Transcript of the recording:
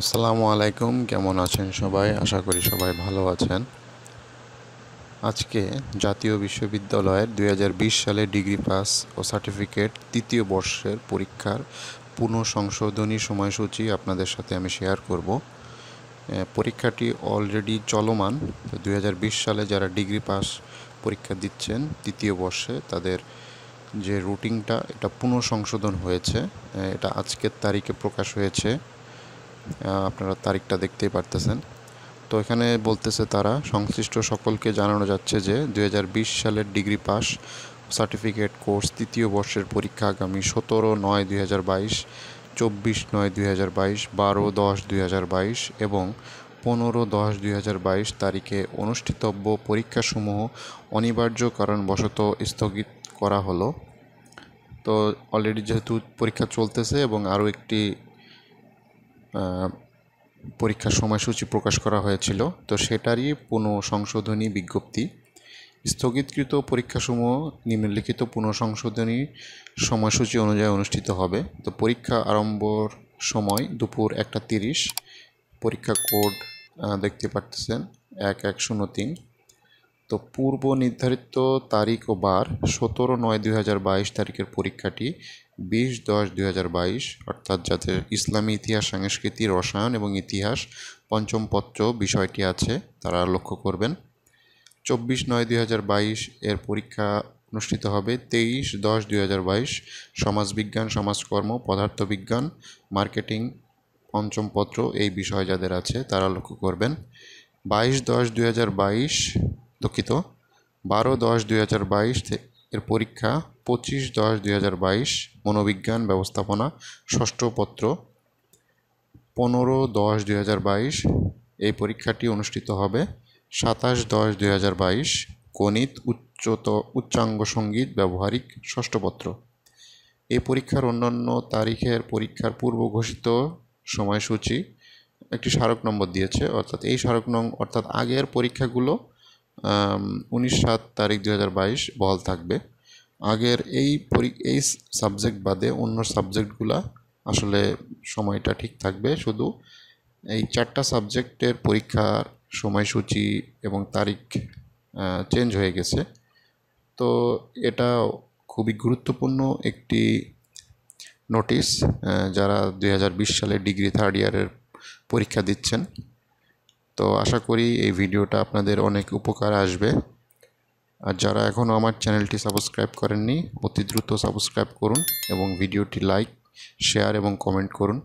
আসসালামু আলাইকুম কেমন আছেন সবাই আশা করি সবাই ভালো আছেন আজকে জাতীয় বিশ্ববিদ্যালয়ের দুই সালে ডিগ্রি পাস ও সার্টিফিকেট তৃতীয় বর্ষের পরীক্ষার পুনঃ সংশোধনী সময়সূচি আপনাদের সাথে আমি শেয়ার করব পরীক্ষাটি অলরেডি চলমান দুই সালে যারা ডিগ্রি পাস পরীক্ষা দিচ্ছেন তৃতীয় বর্ষে তাদের যে রুটিনটা এটা পুনঃ সংশোধন হয়েছে এটা আজকের তারিখে প্রকাশ হয়েছে আপনারা তারিখটা দেখতেই পারতেছেন তো এখানে বলতেছে তারা সংশ্লিষ্ট সকলকে জানানো যাচ্ছে যে দুই সালের ডিগ্রি পাস সার্টিফিকেট কোর্স তৃতীয় বর্ষের পরীক্ষা আগামী সতেরো নয় দুই হাজার বাইশ চব্বিশ নয় দুই হাজার বাইশ বারো দশ দুই হাজার বাইশ এবং পনেরো দশ দুই হাজার বাইশ তারিখে অনুষ্ঠিতব্য পরীক্ষাসমূহ অনিবার্য কারণবশত স্থগিত করা হলো তো অলরেডি যেহেতু পরীক্ষা চলতেছে এবং আরও একটি পরীক্ষার সময়সূচি প্রকাশ করা হয়েছিল তো সেটারই পুনঃ সংশোধনী বিজ্ঞপ্তি স্থগিতকৃত পরীক্ষাসমূহ নিম্নলিখিত পুনঃ সংশোধনী সময়সূচি অনুযায়ী অনুষ্ঠিত হবে তো পরীক্ষা আরম্ভর সময় দুপুর একটা তিরিশ পরীক্ষা কোড দেখতে পাচ্ছেন এক এক শূন্য তিন তো পূর্ব নির্ধারিত তারিখ ও বার সতেরো নয় দুই হাজার বাইশ তারিখের পরীক্ষাটি বিশ দশ দুই হাজার বাইশ অর্থাৎ যাতে ইসলামী ইতিহাস সংস্কৃতি রসায়ন এবং ইতিহাস পঞ্চম পত্র বিষয়টি আছে তারা লক্ষ্য করবেন চব্বিশ নয় দুই হাজার বাইশ এর পরীক্ষা অনুষ্ঠিত হবে তেইশ দশ দুই হাজার বাইশ সমাজবিজ্ঞান সমাজকর্ম পদার্থবিজ্ঞান মার্কেটিং পঞ্চম পত্র এই বিষয় যাদের আছে তারা লক্ষ্য করবেন বাইশ দশ দুই হাজার বাইশ দুঃখিত বারো দশ দুই হাজার বাইশ এর পরীক্ষা পঁচিশ দশ দুই হাজার বাইশ মনোবিজ্ঞান ব্যবস্থাপনা ষষ্ঠ পত্র পনেরো দশ দুই হাজার বাইশ এই পরীক্ষাটি অনুষ্ঠিত হবে সাতাশ দশ দুই হাজার বাইশ গণিত উচ্চত উচ্চাঙ্গ সঙ্গীত ব্যবহারিক ষষ্ঠপত্র এই পরীক্ষার অন্যান্য তারিখের পরীক্ষার পূর্ব ঘোষিত সময়সূচি একটি স্মারক নম্বর দিয়েছে অর্থাৎ এই স্মারক নং অর্থাৎ আগের পরীক্ষাগুলো উনিশ সাত তারিখ দু বাইশ বল থাকবে আগের এই পরি এই সাবজেক্ট বাদে অন্য সাবজেক্টগুলা আসলে সময়টা ঠিক থাকবে শুধু এই চারটা সাবজেক্টের পরীক্ষার সময়সূচি এবং তারিখ চেঞ্জ হয়ে গেছে তো এটা খুবই গুরুত্বপূর্ণ একটি নোটিশ যারা দুই সালে ডিগ্রি থার্ড ইয়ারের পরীক্ষা দিচ্ছেন তো আশা করি এই ভিডিওটা আপনাদের অনেক উপকার আসবে আর যারা এখনও আমার চ্যানেলটি সাবস্ক্রাইব করেননি অতি দ্রুত সাবস্ক্রাইব করুন এবং ভিডিওটি লাইক শেয়ার এবং কমেন্ট করুন